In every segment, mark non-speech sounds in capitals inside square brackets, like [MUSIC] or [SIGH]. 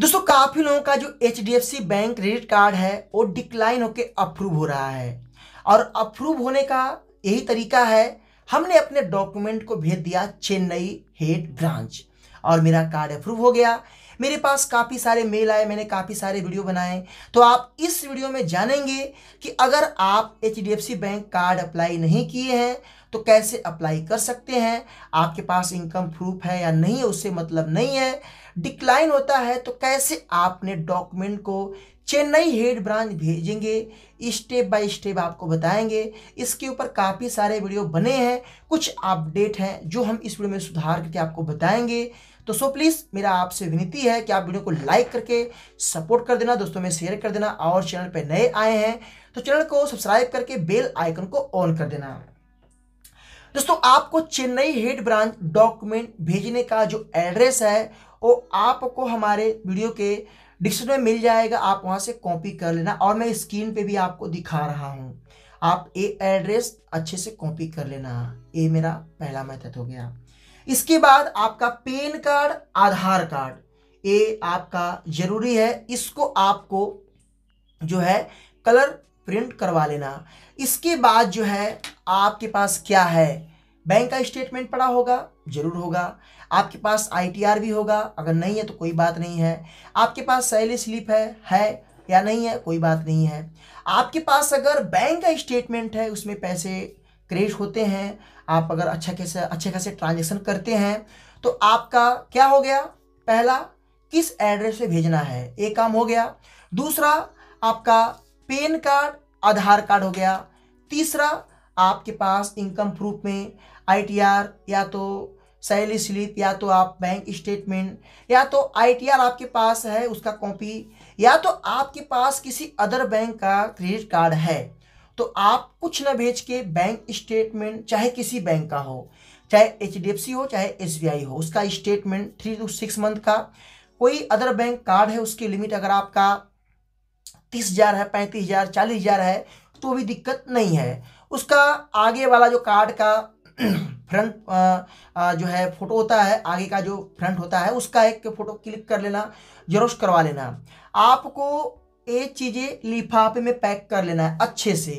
दोस्तों काफी लोगों का जो एच बैंक क्रेडिट कार्ड है वो डिक्लाइन होकर अप्रूव हो रहा है और अप्रूव होने का यही तरीका है हमने अपने डॉक्यूमेंट को भेज दिया चेन्नई हेड ब्रांच और मेरा कार्ड अप्रूव हो गया मेरे पास काफ़ी सारे मेल आए मैंने काफ़ी सारे वीडियो बनाए तो आप इस वीडियो में जानेंगे कि अगर आप एच बैंक कार्ड अप्लाई नहीं किए हैं तो कैसे अप्लाई कर सकते हैं आपके पास इनकम प्रूफ है या नहीं है उससे मतलब नहीं है डिक्लाइन होता है तो कैसे आपने डॉक्यूमेंट को चेन्नई हेड ब्रांच भेजेंगे स्टेप बाय स्टेप आपको बताएंगे इसके ऊपर काफ़ी सारे वीडियो बने हैं कुछ अपडेट हैं जो हम इस वीडियो में सुधार करके आपको बताएंगे तो सो प्लीज़ मेरा आपसे विनती है कि आप वीडियो को लाइक करके सपोर्ट कर देना दोस्तों में शेयर कर देना और चैनल पर नए आए हैं तो चैनल को सब्सक्राइब करके बेल आइकन को ऑन कर देना दोस्तों आपको चेन्नई हेड ब्रांच डॉक्यूमेंट भेजने का जो एड्रेस है वो आपको हमारे वीडियो के डिस्क्रिप्शन में मिल जाएगा आप वहां से कॉपी कर लेना और मैं स्क्रीन पे भी आपको दिखा रहा हूं आप ये एड्रेस अच्छे से कॉपी कर लेना ये मेरा पहला मेथड हो गया इसके बाद आपका पेन कार्ड आधार कार्ड ये आपका जरूरी है इसको आपको जो है कलर प्रिंट करवा लेना इसके बाद जो है आपके पास क्या है बैंक का स्टेटमेंट पड़ा होगा जरूर होगा आपके पास आईटीआर भी होगा अगर नहीं है तो कोई बात नहीं है आपके पास सैलरी स्लिप है है या नहीं है कोई बात नहीं है आपके पास अगर बैंक का स्टेटमेंट है उसमें पैसे क्रेडिट होते हैं आप अगर अच्छा कैसे अच्छे खासे ट्रांजेक्शन करते हैं तो आपका क्या हो गया पहला किस एड्रेस पे भेजना है एक काम हो गया दूसरा आपका पेन कार्ड आधार कार्ड हो गया तीसरा आपके पास इनकम प्रूफ में आईटीआर या तो सैलरी स्लिप या तो आप बैंक स्टेटमेंट या तो आईटीआर आपके पास है उसका कॉपी या तो आपके पास किसी अदर बैंक का क्रेडिट कार्ड है तो आप कुछ ना भेज के बैंक स्टेटमेंट चाहे किसी बैंक का हो चाहे एच हो चाहे एस हो उसका statement three two six month का कोई अदर बैंक कार्ड है उसकी लिमिट अगर आपका तीस हज़ार है पैंतीस हज़ार चालीस हज़ार है तो भी दिक्कत नहीं है उसका आगे वाला जो कार्ड का [CLEARS THROAT] फ्रंट जो है फ़ोटो होता है आगे का जो फ्रंट होता है उसका एक फ़ोटो क्लिक कर लेना जरूर करवा लेना आपको ये चीज़ें लिफाफे में पैक कर लेना है अच्छे से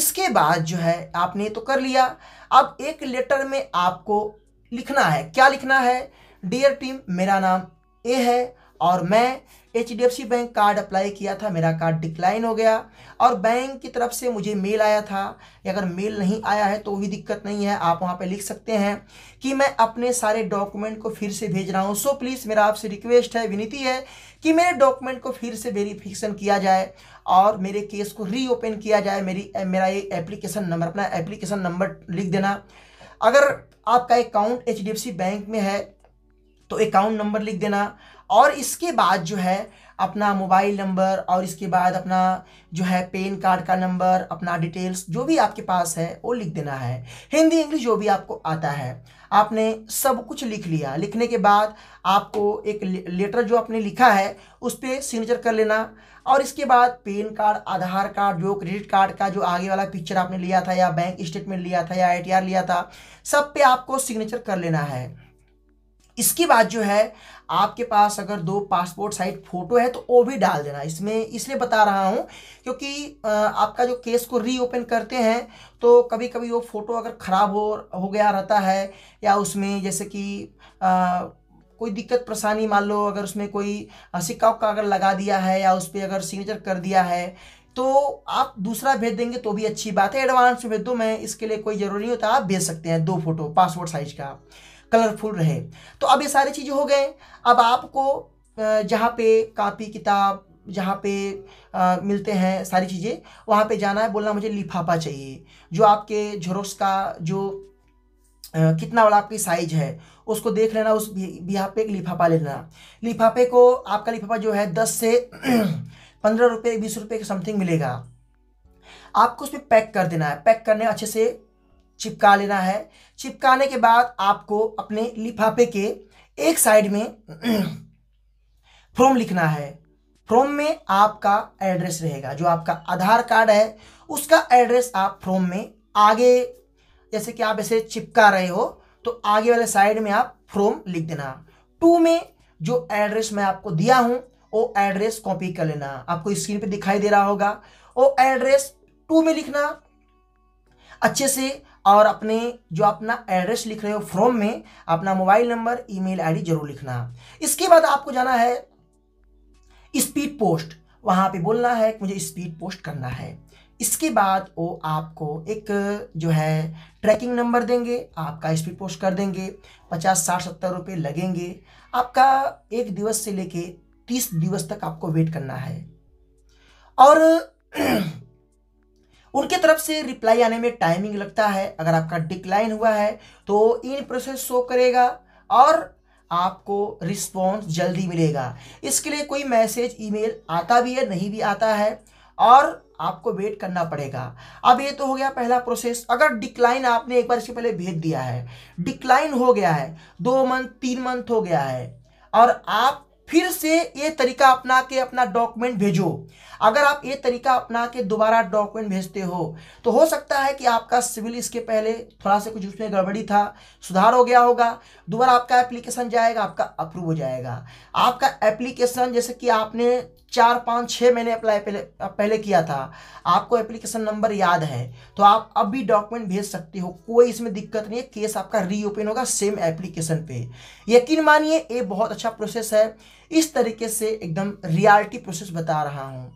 इसके बाद जो है आपने तो कर लिया अब एक लेटर में आपको लिखना है क्या लिखना है डियर टीम मेरा नाम ए है और मैं H D F C bank card apply किया था मेरा कार्ड डिक्लाइन हो गया और बैंक की तरफ से मुझे मेल आया था अगर मेल नहीं आया है तो भी दिक्कत नहीं है आप वहाँ पे लिख सकते हैं कि मैं अपने सारे डॉक्यूमेंट को फिर से भेज रहा हूँ सो प्लीज़ मेरा आपसे रिक्वेस्ट है विनती है कि मेरे डॉक्यूमेंट को फिर से वेरीफिकेशन किया जाए और मेरे केस को रीओपन किया जाए मेरी मेरा ये एप्लीकेशन नंबर अपना एप्लीकेशन नंबर लिख देना अगर आपका अकाउंट एच बैंक में है तो अकाउंट नंबर लिख देना और इसके बाद जो है अपना मोबाइल नंबर और इसके बाद अपना जो है पेन कार्ड का नंबर अपना डिटेल्स जो भी आपके पास है वो लिख देना है हिंदी इंग्लिश जो भी आपको आता है आपने सब कुछ लिख लिया लिखने के बाद आपको एक लेटर जो आपने लिखा है उस पर सिग्नेचर कर लेना और इसके बाद पेन कार्ड आधार कार्ड जो क्रेडिट कार्ड का जो आगे वाला पिक्चर आपने लिया था या बैंक स्टेटमेंट लिया था या आई लिया था सब पे आपको सिग्नेचर कर लेना है इसके बाद जो है आपके पास अगर दो पासपोर्ट साइज फ़ोटो है तो वो भी डाल देना इसमें इसलिए बता रहा हूँ क्योंकि आपका जो केस को रीओपन करते हैं तो कभी कभी वो फ़ोटो अगर ख़राब हो हो गया रहता है या उसमें जैसे कि कोई दिक्कत परेशानी मान लो अगर उसमें कोई सिक्का उक्का अगर लगा दिया है या उस पर अगर सिग्नेचर कर दिया है तो आप दूसरा भेज देंगे तो भी अच्छी बात है एडवांस में भेज दो मैं इसके लिए कोई ज़रूरी नहीं होता आप भेज सकते हैं दो फोटो पासपोर्ट साइज का कलरफुल रहे तो अब ये सारी चीज़ें हो गए अब आपको जहाँ पे कापी किताब जहाँ पे आ, मिलते हैं सारी चीज़ें वहाँ पे जाना है बोलना मुझे लिफाफा चाहिए जो आपके झरोक्स का जो आ, कितना बड़ा आपकी साइज है उसको देख लेना उस यहाँ पे एक लिफाफा ले लेना लिफाफे को आपका लिफाफा जो है दस से [CLEARS THROAT] पंद्रह रुपये बीस रुपये का समथिंग मिलेगा आपको उसमें पैक कर देना है पैक करने अच्छे से चिपका लेना है चिपकाने के बाद आपको अपने लिफाफे के एक साइड में [CLEARS THROAT] फॉर्म लिखना है फ्रॉम में आपका एड्रेस रहेगा जो आपका आधार कार्ड है उसका एड्रेस आप फ्रॉम में आगे जैसे कि आप ऐसे चिपका रहे हो तो आगे वाले साइड में आप फ्रॉम लिख देना टू में जो एड्रेस मैं आपको दिया हूं वो एड्रेस कॉपी कर लेना आपको स्क्रीन पे दिखाई दे रहा होगा वो एड्रेस टू में लिखना अच्छे से और अपने जो अपना एड्रेस लिख रहे हो फ्रॉम में अपना मोबाइल नंबर ईमेल आईडी जरूर लिखना इसके बाद आपको जाना है स्पीड पोस्ट वहाँ पे बोलना है कि मुझे स्पीड पोस्ट करना है इसके बाद वो आपको एक जो है ट्रैकिंग नंबर देंगे आपका स्पीड पोस्ट कर देंगे पचास साठ सत्तर रुपये लगेंगे आपका एक दिवस से लेके तीस दिवस तक आपको वेट करना है और [CLEARS THROAT] उनके तरफ से रिप्लाई आने में टाइमिंग लगता है अगर आपका डिक्लाइन हुआ है तो इन प्रोसेस शो करेगा और आपको रिस्पॉन्स जल्दी मिलेगा इसके लिए कोई मैसेज ईमेल आता भी है नहीं भी आता है और आपको वेट करना पड़ेगा अब ये तो हो गया पहला प्रोसेस अगर डिक्लाइन आपने एक बार इसके पहले भेज दिया है डिक्लाइन हो गया है दो मंथ तीन मंथ हो गया है और आप फिर से ये तरीका अपना के अपना डॉक्यूमेंट भेजो अगर आप ये तरीका अपना के दोबारा डॉक्यूमेंट भेजते हो तो हो सकता है कि आपका सिविल इसके पहले थोड़ा सा कुछ उसमें गड़बड़ी था सुधार हो गया होगा दोबारा आपका एप्लीकेशन जाएगा आपका अप्रूव हो जाएगा आपका एप्लीकेशन जैसे कि आपने चार पाँच छः महीने अप्लाई पहले पहले किया था आपको एप्लीकेशन नंबर याद है तो आप अब भी डॉक्यूमेंट भेज सकते हो कोई इसमें दिक्कत नहीं है केस आपका रीओपन होगा सेम एप्लीकेशन पे यकीन मानिए ये बहुत अच्छा प्रोसेस है इस तरीके से एकदम रियलिटी प्रोसेस बता रहा हूँ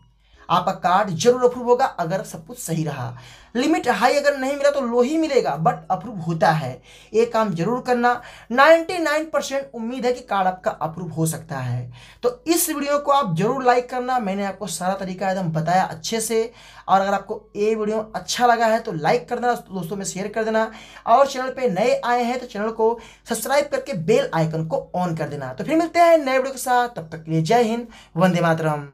आपका कार्ड जरूर अप्रूव होगा अगर सब कुछ सही रहा लिमिट हाई अगर नहीं मिला तो लो ही मिलेगा बट अप्रूव होता है ये काम जरूर करना 99 परसेंट उम्मीद है कि कार्ड आपका अप्रूव हो सकता है तो इस वीडियो को आप जरूर लाइक करना मैंने आपको सारा तरीका एकदम बताया अच्छे से और अगर आपको ये वीडियो अच्छा लगा है तो लाइक कर देना दोस्तों में शेयर कर देना और चैनल पर नए आए हैं तो चैनल को सब्सक्राइब करके बेल आइकन को ऑन कर देना तो फिर मिलते हैं नए वीडियो के साथ तब तक के लिए जय हिंद वंदे मातरम